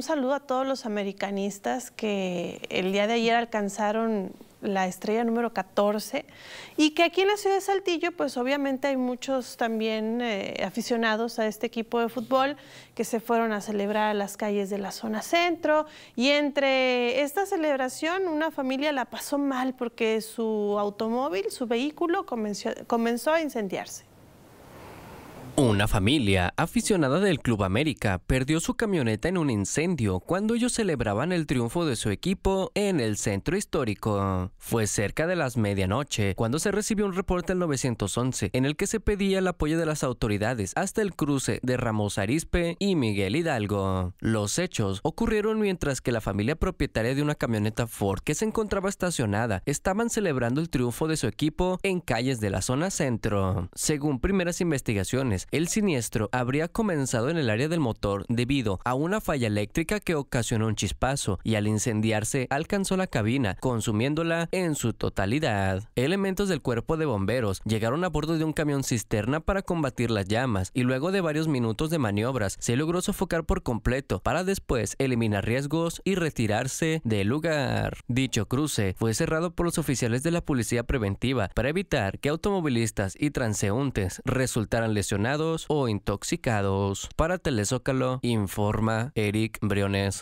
un saludo a todos los americanistas que el día de ayer alcanzaron la estrella número 14 y que aquí en la ciudad de Saltillo pues obviamente hay muchos también eh, aficionados a este equipo de fútbol que se fueron a celebrar a las calles de la zona centro y entre esta celebración una familia la pasó mal porque su automóvil, su vehículo comenzó a incendiarse. Una familia aficionada del Club América perdió su camioneta en un incendio cuando ellos celebraban el triunfo de su equipo en el centro histórico. Fue cerca de las medianoche cuando se recibió un reporte al 911 en el que se pedía el apoyo de las autoridades hasta el cruce de Ramos Arispe y Miguel Hidalgo. Los hechos ocurrieron mientras que la familia propietaria de una camioneta Ford que se encontraba estacionada estaban celebrando el triunfo de su equipo en calles de la zona centro. Según primeras investigaciones, el siniestro habría comenzado en el área del motor debido a una falla eléctrica que ocasionó un chispazo y al incendiarse alcanzó la cabina, consumiéndola en su totalidad. Elementos del cuerpo de bomberos llegaron a bordo de un camión cisterna para combatir las llamas y luego de varios minutos de maniobras se logró sofocar por completo para después eliminar riesgos y retirarse del lugar. Dicho cruce fue cerrado por los oficiales de la policía preventiva para evitar que automovilistas y transeúntes resultaran lesionados o intoxicados. Para Telezócalo, informa Eric Briones.